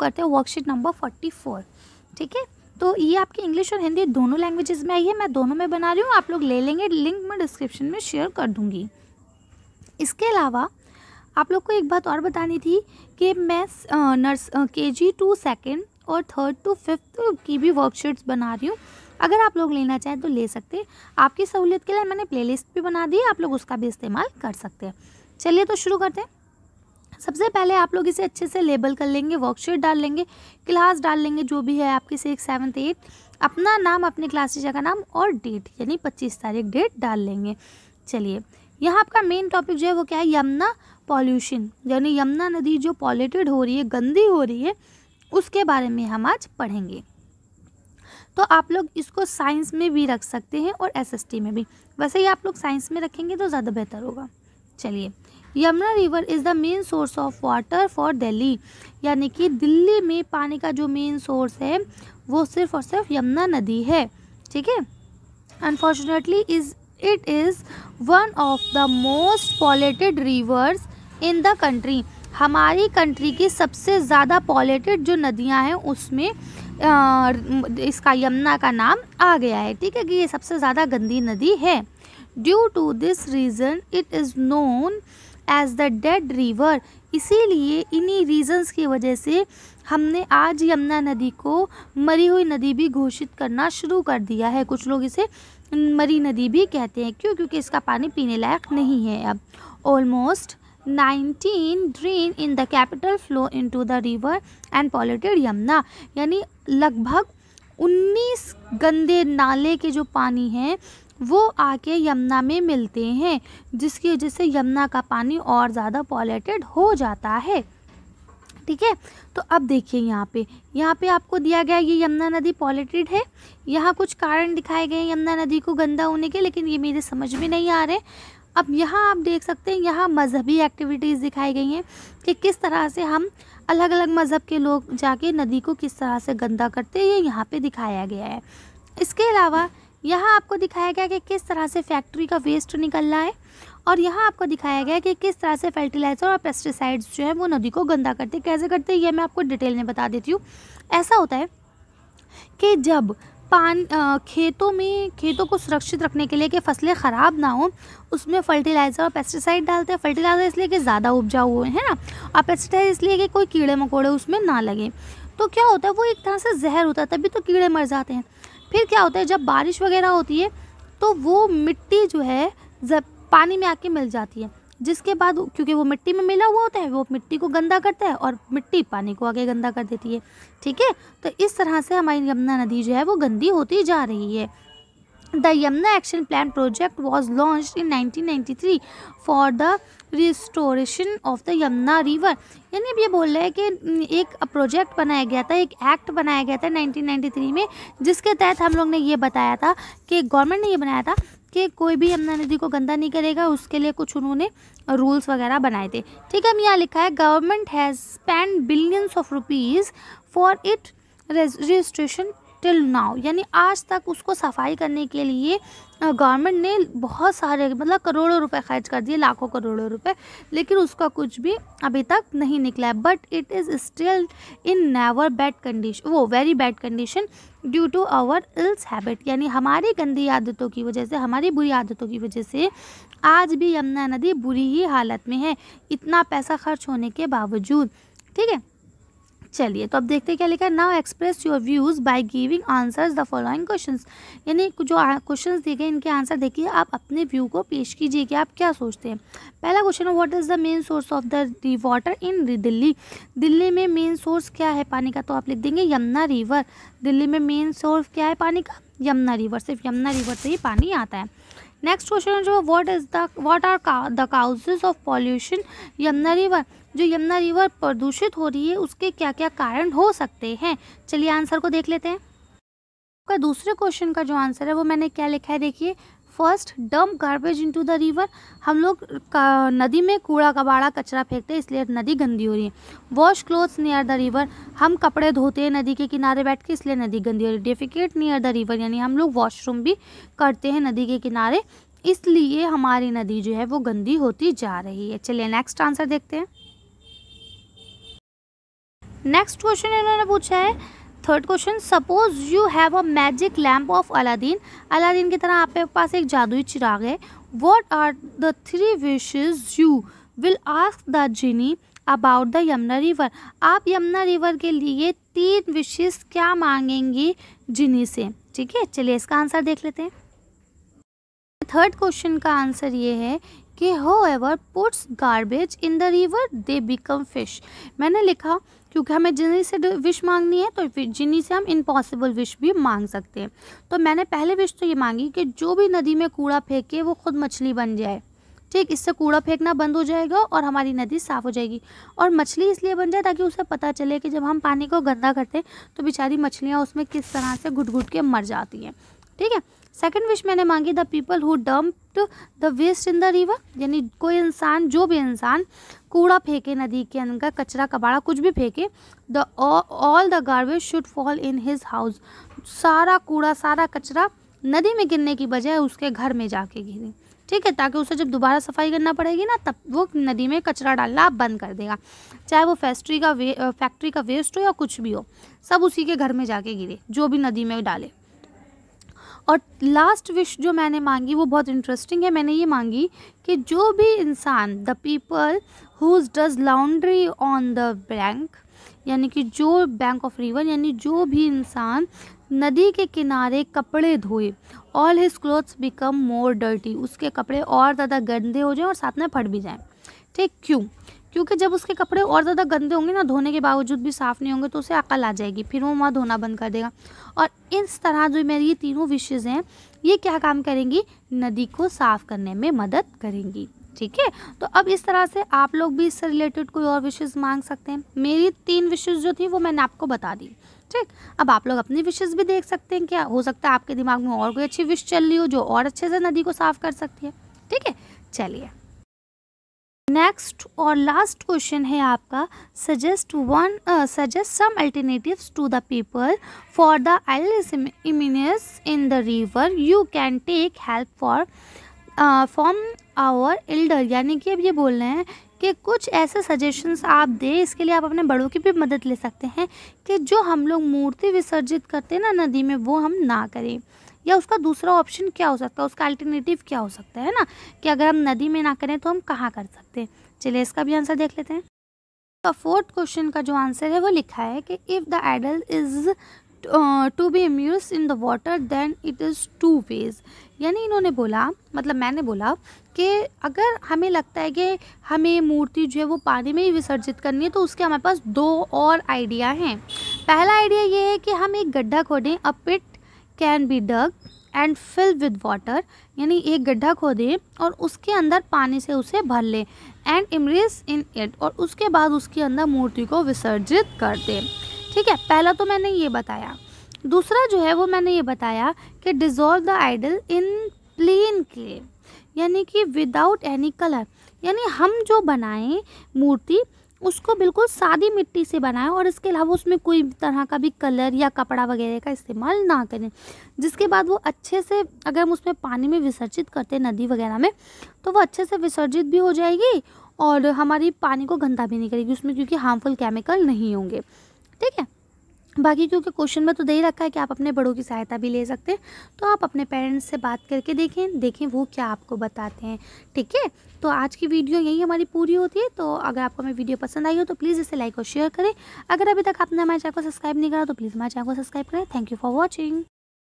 करते हैं worksheet number forty four ठीक है तो ये आपकी इंग्लिश और हिंदी दोनों लैंग्वेजेस में आई है मैं दोनों में बना रही हूँ आप लोग ले लेंगे लिंक मैं डिस्क्रिप्शन में शेयर कर दूँगी इसके अलावा आप लोग को एक बात और बतानी थी कि मैं nurse K G to second और थर्ड टू फिफ्थ की भी वर्कशीट्स बना रही हूँ अगर आप लोग लेना चाहें तो ले सकते आपकी सहूलियत के लिए मैंने प्लेलिस्ट भी बना दी है आप लोग उसका भी इस्तेमाल कर सकते हैं चलिए तो शुरू करते हैं सबसे पहले आप लोग इसे अच्छे से लेबल कर लेंगे वर्कशीट डाल लेंगे क्लास डाल लेंगे जो भी है आपकी सिक्स सेवन्थ एट्थ अपना नाम अपने क्लास टीचर का नाम और डेट यानी पच्चीस तारीख डेट डाल लेंगे चलिए यहाँ आपका मेन टॉपिक जो है वो क्या है यमुना पॉल्यूशन यानी यमुना नदी जो पॉल्यूटेड हो रही है गंदी हो रही है उसके बारे में हम आज पढ़ेंगे तो आप लोग इसको साइंस में भी रख सकते हैं और एसएसटी में भी वैसे ही आप लोग साइंस में रखेंगे तो ज़्यादा बेहतर होगा चलिए Yamuna river is the main source of water for Delhi यानी कि दिल्ली में पानी का जो मेन सोर्स है वो सिर्फ और सिर्फ यमुना नदी है ठीक है unfortunately is it is one of the most polluted rivers in the country हमारी कंट्री की सबसे ज़्यादा पॉलेटेड जो नदियाँ हैं उसमें आ, इसका यमुना का नाम आ गया है ठीक है कि ये सबसे ज़्यादा गंदी नदी है due to this reason it is known as the dead river इसीलिए इन्हीं रीजंस की वजह से हमने आज यमुना नदी को मरी हुई नदी भी घोषित करना शुरू कर दिया है कुछ लोग इसे मरी नदी भी कहते हैं क्यों क्योंकि इसका पानी पीने लायक नहीं है अब almost 19 drain in the capital flow into the river and polluted Yamuna यानी लगभग 19 गंदे नाले के जो पानी हैं वो आके यमुना में मिलते हैं जिसकी वजह से यमुना का पानी और ज़्यादा पॉलेटेड हो जाता है ठीक है तो अब देखिए यहाँ पे यहाँ पे आपको दिया गया ये यमुना नदी पॉलिटेड है यहाँ कुछ कारण दिखाए गए हैं यमुना नदी को गंदा होने के लेकिन ये मेरे समझ में नहीं आ रहे अब यहाँ आप देख सकते हैं यहाँ मजहबी एक्टिविटीज़ दिखाई गई हैं कि किस तरह से हम अलग अलग मज़हब के लोग जाके नदी को किस तरह से गंदा करते हैं ये यहाँ पे दिखाया गया है इसके अलावा यहाँ आपको दिखाया गया कि किस तरह से फैक्ट्री का वेस्ट निकल रहा है और यहाँ आपको दिखाया गया कि किस तरह से फर्टिलाइज़र और पेस्टिसाइड्स जो है वो नदी को गंदा करते कैसे करते ये मैं आपको डिटेल में बता देती हूँ ऐसा होता है कि जब पान खेतों में खेतों को सुरक्षित रखने के लिए कि फसलें ख़राब ना हो उसमें फर्टिलाइज़र और पेस्टिसाइड डालते हैं फर्टिलाइज़र इसलिए कि ज़्यादा उपजाऊ हुए है ना और पेस्टिसाइड इसलिए कि कोई कीड़े मकोड़े उसमें ना लगे तो क्या होता है वो एक तरह से जहर होता है तभी तो कीड़े मर जाते हैं फिर क्या होता है जब बारिश वगैरह होती है तो वो मिट्टी जो है पानी में आके मिल जाती है जिसके बाद क्योंकि वो मिट्टी में मिला हुआ होता है वो मिट्टी को गंदा करता है और मिट्टी पानी को आगे गंदा कर देती है ठीक है तो इस तरह से हमारी यमुना नदी जो है वो गंदी होती जा रही है The Yamuna Action Plan project was launched in 1993 for the restoration of the Yamuna river यानी अब ये बोल रहे हैं कि हम्म, एक प्रोजेक्ट बनाया गया था एक एक्ट बनाया गया था 1993 में जिसके तहत हम लोग ने ये बताया था कि गवर्नमेंट ने ये बनाया था कि कोई भी यमुना नदी को गंदा नहीं करेगा उसके लिए कुछ उन्होंने रूल्स वगैरह बनाए थे ठीक है हम यहाँ लिखा है government has spend billions of rupees for it registration till now यानी आज तक उसको सफाई करने के लिए गवर्नमेंट ने बहुत सारे मतलब करोड़ों रुपए खर्च कर दिए लाखों करोड़ों रुपए लेकिन उसका कुछ भी अभी तक नहीं निकला है but it is still in never bad condition वो very bad condition due to our ills habit यानी हमारी गंदी आदतों की वजह से हमारी बुरी आदतों की वजह से आज भी यमुना नदी बुरी ही हालत में है इतना पैसा खर्च होने के बावजूद ठीक है चलिए तो अब देखते हैं क्या लिखा है now express your views by giving answers the following questions यानी जो क्वेश्चंस दिए गए इनके आंसर देखिए आप अपने व्यू को पेश कीजिए कि आप क्या सोचते हैं पहला क्वेश्चन है what is the main source of the water in Delhi Delhi में मेन सोर्स क्या है पानी का तो आप लिख देंगे यमुना रिवर दिल्ली में मेन सोर्स क्या है पानी का यमुना रिवर सिर्फ यमुना रिवर से ही पानी आता है नेक्स्ट क्वेश्चन जो what is the what are the causes of pollution Yamuna river जो यमुना रिवर प्रदूषित हो रही है उसके क्या क्या कारण हो सकते हैं चलिए आंसर को देख लेते हैं आपका दूसरे क्वेश्चन का जो आंसर है वो मैंने क्या लिखा है देखिए first dump garbage into the river हम लोग नदी में कूड़ा कबाड़ा कचरा फेंकते हैं इसलिए नदी गंदी हो रही है wash clothes near the river हम कपड़े धोते हैं नदी के किनारे बैठ के इसलिए नदी गंदी हो रही है डेफिकेट नियर द रिवर यानी हम लोग वॉशरूम भी करते हैं नदी के किनारे इसलिए हमारी नदी जो है वो गंदी होती जा रही है चलिए नेक्स्ट आंसर देखते हैं नेक्स्ट क्वेश्चन इन्होंने पूछा है third question suppose you have a magic lamp of Aladdin Aladdin की तरह आपके पास एक जादुई चिराग है what are the three wishes you will ask the genie about the Yamuna river आप यमुना रिवर के लिए तीन विशेष क्या मांगेंगी जिनी से ठीक है चलिए इसका आंसर देख लेते हैं थर्ड क्वेश्चन का आंसर ये है कि whoever puts garbage in the river they become fish मैंने लिखा क्योंकि हमें जिन्नी से विश मांगनी है तो जिन्नी से हम इम्पॉसिबल विश भी मांग सकते हैं तो मैंने पहले विश तो ये मांगी कि जो भी नदी में कूड़ा फेंके वो खुद मछली बन जाए ठीक इससे कूड़ा फेंकना बंद हो जाएगा और हमारी नदी साफ़ हो जाएगी और मछली इसलिए बन जाए ताकि उसे पता चले कि जब हम पानी को गंदा करते हैं तो बेचारी मछलियाँ उसमें किस तरह से घुट घुट के मर जाती हैं ठीक है सेकंड विश मैंने मांगी the people who dumped the waste in the river यानी कोई इंसान जो भी इंसान कूड़ा फेंके नदी के अंदर कचरा कबाड़ा कुछ भी फेंके the all the garbage should fall in his house सारा कूड़ा सारा कचरा नदी में गिरने की बजाय उसके घर में जाके गिरे ठीक है ताकि उसे जब दोबारा सफाई करना पड़ेगी ना तब वो नदी में कचरा डालना बंद कर देगा चाहे वो फैक्ट्री का वे फैक्ट्री का वेस्ट हो या कुछ भी हो सब उसी के घर में जाके गिरे जो भी नदी में डाले और लास्ट विश जो मैंने मांगी वो बहुत इंटरेस्टिंग है मैंने ये मांगी कि जो भी इंसान the people whose does laundry on the bank यानी कि जो बैंक ऑफ रिवर यानी जो भी इंसान नदी के किनारे कपड़े धोए all his clothes become more dirty उसके कपड़े और ज़्यादा गंदे हो जाएं और साथ में फट भी जाएं ठीक क्यों क्योंकि जब उसके कपड़े और ज़्यादा गंदे होंगे ना धोने के बावजूद भी साफ़ नहीं होंगे तो उसे अकल आ जाएगी फिर वो वहाँ धोना बंद कर देगा और इस तरह जो मेरी ये तीनों विशेज़ हैं ये क्या काम करेंगी नदी को साफ़ करने में मदद करेंगी ठीक है तो अब इस तरह से आप लोग भी इससे रिलेटेड कोई और विशेज़ मांग सकते हैं मेरी तीन विशेज़ जो थी वो मैंने आपको बता दी ठीक अब आप लोग अपनी विशेज़ भी देख सकते हैं क्या हो सकता है आपके दिमाग में और कोई अच्छी विश चल रही हो जो और अच्छे से नदी को साफ़ कर सकती है ठीक है चलिए नेक्स्ट और लास्ट क्वेश्चन है आपका suggest one suggest some alternatives to the people for the idols इम्यूनस in the river you can take help for from our elder यानी कि अब ये बोल रहे हैं कि कुछ ऐसे सजेशंस आप दें इसके लिए आप अपने बड़ों की भी मदद ले सकते हैं कि जो हम लोग मूर्ति विसर्जित करते हैं ना नदी में वो हम ना करें या उसका दूसरा ऑप्शन क्या हो सकता है उसका अल्टरनेटिव क्या हो सकता है ना कि अगर हम नदी में ना करें तो हम कहाँ कर सकते हैं चलिए इसका भी आंसर देख लेते हैं तो फोर्थ क्वेश्चन का जो आंसर है वो लिखा है कि if the idol is to be immersed in the water then it is to wage यानी इन्होंने बोला मतलब मैंने बोला कि अगर हमें लगता है कि हमें मूर्ति जो है वो पानी में ही विसर्जित करनी है तो उसके हमारे पास दो और आइडिया हैं पहला आइडिया ये है कि हम एक गड्ढा खोदें a pit can be dug and fill with water यानी एक गड्ढा खोदे और उसके अंदर पानी से उसे भर ले एंड इमरेज इन इट और उसके बाद उसके अंदर मूर्ति को विसर्जित कर दे ठीक है पहला तो मैंने ये बताया दूसरा जो है वो मैंने ये बताया कि dissolve the idol in plain clay यानी कि विदाउट एनी कलर यानी हम जो बनाएं मूर्ति उसको बिल्कुल सादी मिट्टी से बनाएं और इसके अलावा उसमें कोई तरह का भी कलर या कपड़ा वगैरह का इस्तेमाल ना करें जिसके बाद वो अच्छे से अगर हम उसमें पानी में विसर्जित करते हैं नदी वगैरह में तो वो अच्छे से विसर्जित भी हो जाएगी और हमारी पानी को गंदा भी नहीं करेगी उसमें क्योंकि हार्मफुल केमिकल नहीं होंगे ठीक है बाकी क्योंकि क्वेश्चन में तो दे ही रखा है कि आप अपने बड़ों की सहायता भी ले सकते हैं तो आप अपने पेरेंट्स से बात करके देखें देखें वो क्या आपको बताते हैं ठीक है तो आज की वीडियो यही हमारी पूरी होती है तो अगर आपको हमारी वीडियो पसंद आई हो तो प्लीज़ इसे लाइक और शेयर करें अगर अभी तक आपने हमारे चैनल को सब्सक्राइब नहीं करा तो प्लीज़ हमारे चैनल को सब्सक्राइब करें थैंक यू फॉर वॉचिंग